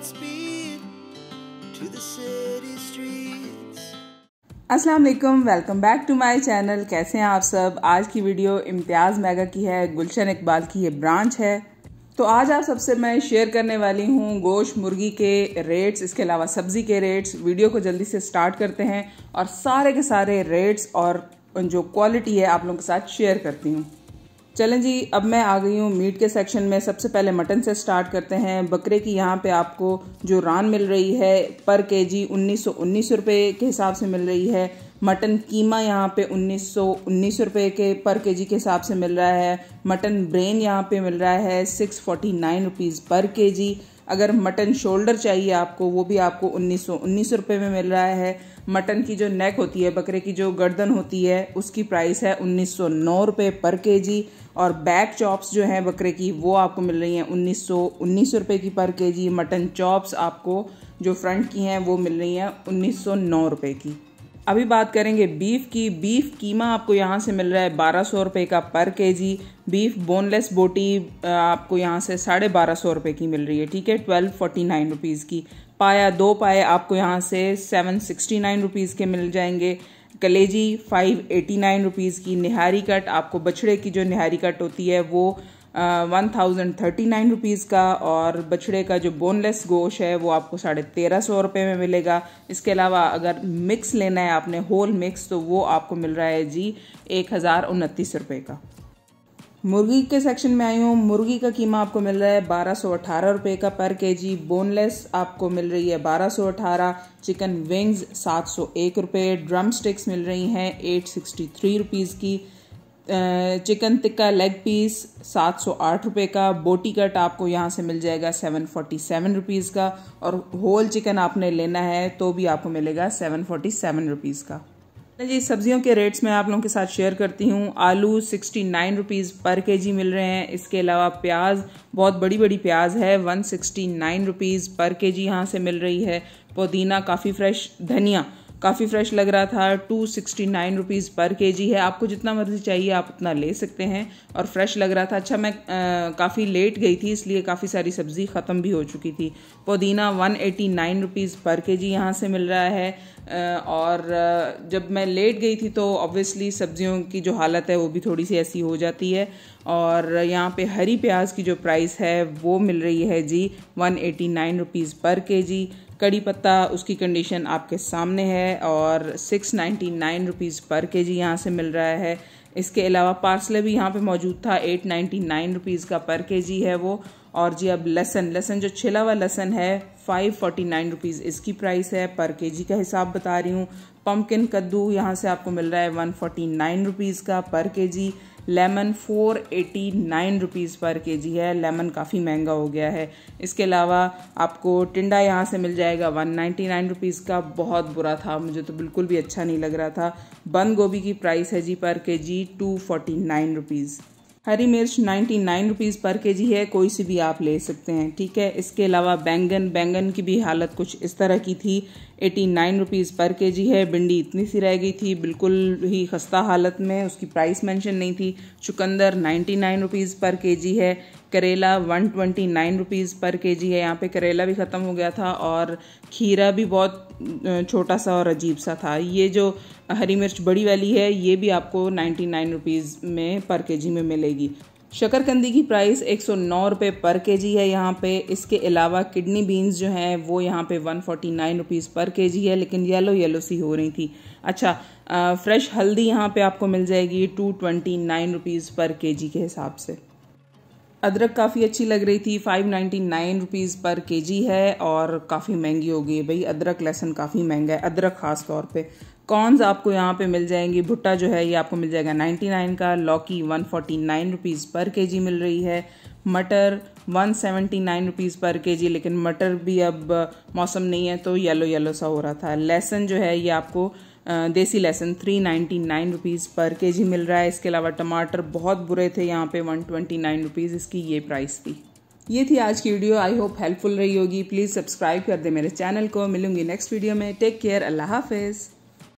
Godspeed to the city streets. अस्सलाम वालेकुम welcome back to my channel कैसे हैं आप सब आज की वीडियो इम्तियाज़ मैगा की है गुलशन इकबाल की ये ब्रांच है तो आज आप सबसे मैं शेयर करने वाली हूँ गोश्त मुर्गी के रेट्स इसके अलावा सब्ज़ी के रेट्स वीडियो को जल्दी से स्टार्ट करते हैं और सारे के सारे रेट्स और जो क्वालिटी है आप लोगों के साथ शेयर करती हूँ चलें जी अब मैं आ गई हूँ मीट के सेक्शन में सबसे पहले मटन से स्टार्ट करते हैं बकरे की यहाँ पे आपको जो रान मिल रही है पर के जी उन्नीस सौ उन्नीस रुपये के हिसाब से मिल रही है मटन कीमा यहाँ पे उन्नीस सौ उन्नीस रुपये के पर के जी के हिसाब से मिल रहा है मटन ब्रेन यहाँ पे मिल रहा है six forty nine rupees per K जी अगर मटन शोल्डर चाहिए आपको वो भी आपको उन्नीस सौ उन्नीस रुपये में मिल रहा है मटन की जो नेक होती है बकरे की जो गर्दन होती है उसकी प्राइस है उन्नीस सौ नौ रुपये पर के जी और बैक चॉप्स जो हैं बकरे की वो आपको मिल रही हैं उन्नीस सौ उन्नीस रुपये की पर के जी मटन चॉप्स आपको जो फ्रंट की हैं वो मिल रही हैं उन्नीस सौ नौ रुपये की अभी बात करेंगे बीफ की बीफ कीमा आपको यहाँ से मिल रहा है बारह सौ रुपये का पर केजी बीफ बोनलेस बोटी आपको यहाँ से साढ़े बारह सौ रुपये की मिल रही है ठीक है ट्वेल्व फोर्टी नाइन रुपीज़ की पाया दो पाए आपको यहाँ से सेवन सिक्सटी नाइन रुपीज़ के मिल जाएंगे कलेजी फाइव एटी नाइन रुपीज़ की निहारी कट आपको बछड़े की जो निहारी कट होती है वो one thousand thirty nine rupees का और बछड़े का जो बोनलेस गोश है वो आपको साढ़े तेरह सौ रुपये में मिलेगा इसके अलावा अगर मिक्स लेना है आपने होल मिक्स तो वो आपको मिल रहा है जी एक हज़ार उनतीस रुपये का मुर्गी के सेक्शन में आई हूँ मुर्गी का कीमा आपको मिल रहा है बारह सौ अठारह रुपये का पर के जी बोनलेस आपको मिल रही है बारह सौ अठारह चिकन विंग्स सात सौ एक रुपये ड्रम स्टिक्स मिल रही हैं एट सिक्सटी थ्री रुपीज़ की चिकन टिक्का लेग पीस सात सौ आठ रुपये का बोटी कट आपको यहाँ से मिल जाएगा सेवन फोर्टी सेवन रुपीज़ का और होल चिकन आपने लेना है तो भी आपको मिलेगा सेवन फोर्टी सेवन रुपीज़ का जी सब्जियों के रेट्स मैं आप लोगों के साथ शेयर करती हूँ आलू sixty nine rupees per K जी मिल रहे हैं इसके अलावा प्याज बहुत बड़ी बड़ी प्याज है one sixty nine rupees per K जी यहाँ से मिल रही है पुदीना काफ़ी फ्रेश धनिया काफ़ी फ्रेश लग रहा था to sixty nine rupees per K जी है आपको जितना मर्जी चाहिए आप उतना ले सकते हैं और फ्रेश लग रहा था अच्छा मैं काफ़ी लेट गई थी इसलिए काफ़ी सारी सब्ज़ी ख़त्म भी हो चुकी थी पुदीना one eighty nine rupees per K जी यहाँ से मिल रहा है और जब मैं लेट गई थी तो ऑब्वियसली सब्जियों की जो हालत है वो भी थोड़ी सी ऐसी हो जाती है और यहाँ पे हरी प्याज की जो प्राइस है वो मिल रही है जी one eighty nine rupees per K जी कड़ी पत्ता उसकी कंडीशन आपके सामने है और six ninety nine rupees per K जी यहाँ से मिल रहा है इसके अलावा पार्सले भी यहाँ पे मौजूद था एट नाइन्टी नाइन रुपीज़ का पर के जी है वो और जी अब लहसन लहसन जो छिला हुआ लहसन है फाइव फोर्टी नाइन रुपीज़ इसकी प्राइस है पर के जी का हिसाब बता रही हूँ पम्पकिन कद्दू यहाँ से आपको मिल रहा है वन फोर्टी नाइन रुपीज़ का per K G lemon four eighty nine rupees per K जी है लेमन काफ़ी महंगा हो गया है इसके अलावा आपको टिंडा यहाँ से मिल जाएगा वन नाइन्टी नाइन रुपीज़ का बहुत बुरा था मुझे तो बिल्कुल भी अच्छा नहीं लग रहा था बंद गोभी की प्राइस है जी per K G two forty nine rupees हरी मिर्च 99 नाइन रुपीज़ पर के जी है कोई सी भी आप ले सकते हैं ठीक है इसके अलावा बैंगन बैंगन की भी हालत कुछ इस तरह की थी eighty nine rupees per K जी है भिंडी इतनी सी रह गई थी बिल्कुल ही खस्ता हालत में उसकी प्राइस मेंशन नहीं थी चुकंदर ninety nine rupees per K जी है करेला one twenty nine rupees per K जी है यहाँ पे करेला भी ख़त्म हो गया था और खीरा भी बहुत छोटा सा और अजीब सा था ये जो हरी मिर्च बड़ी वाली है ये भी आपको नाइन्टी नाइन रुपीज़ में पर के जी में मिलेगी शकरकंदी की प्राइस एक सौ नौ रुपये पर के जी है यहाँ पे इसके अलावा किडनी बीन्स जो हैं वो यहाँ पे one forty nine rupees per K जी है लेकिन येलो येलो सी हो रही थी अच्छा आ, फ्रेश हल्दी यहाँ पे आपको मिल जाएगी to twenty nine rupees per K जी के हिसाब से अदरक काफ़ी अच्छी लग रही थी five ninety nine rupees per K जी है और काफ़ी महंगी हो गई है भाई अदरक लहसुन काफ़ी महंगा है अदरक ख़ास तौर पे कॉर्नस आपको यहाँ पे मिल जाएंगी भुट्टा जो है ये आपको मिल जाएगा नाइन्टी नाइन का लौकी one forty nine rupees per K जी मिल रही है मटर one seventy nine rupees per K जी लेकिन मटर भी अब मौसम नहीं है तो येलो येलो सा हो रहा था लहसुन जो है ये आपको देसी लहसुन three ninety nine rupees per K जी मिल रहा है इसके अलावा टमाटर बहुत बुरे थे यहाँ पे वन ट्वेंटी नाइन रुपीज़ इसकी ये प्राइस थी ये थी आज की वीडियो आई होप हेल्पफुल रही होगी प्लीज़ सब्सक्राइब कर दे मेरे चैनल को मिलूंगी नेक्स्ट वीडियो में टेक केयर अल्लाह हाफिज़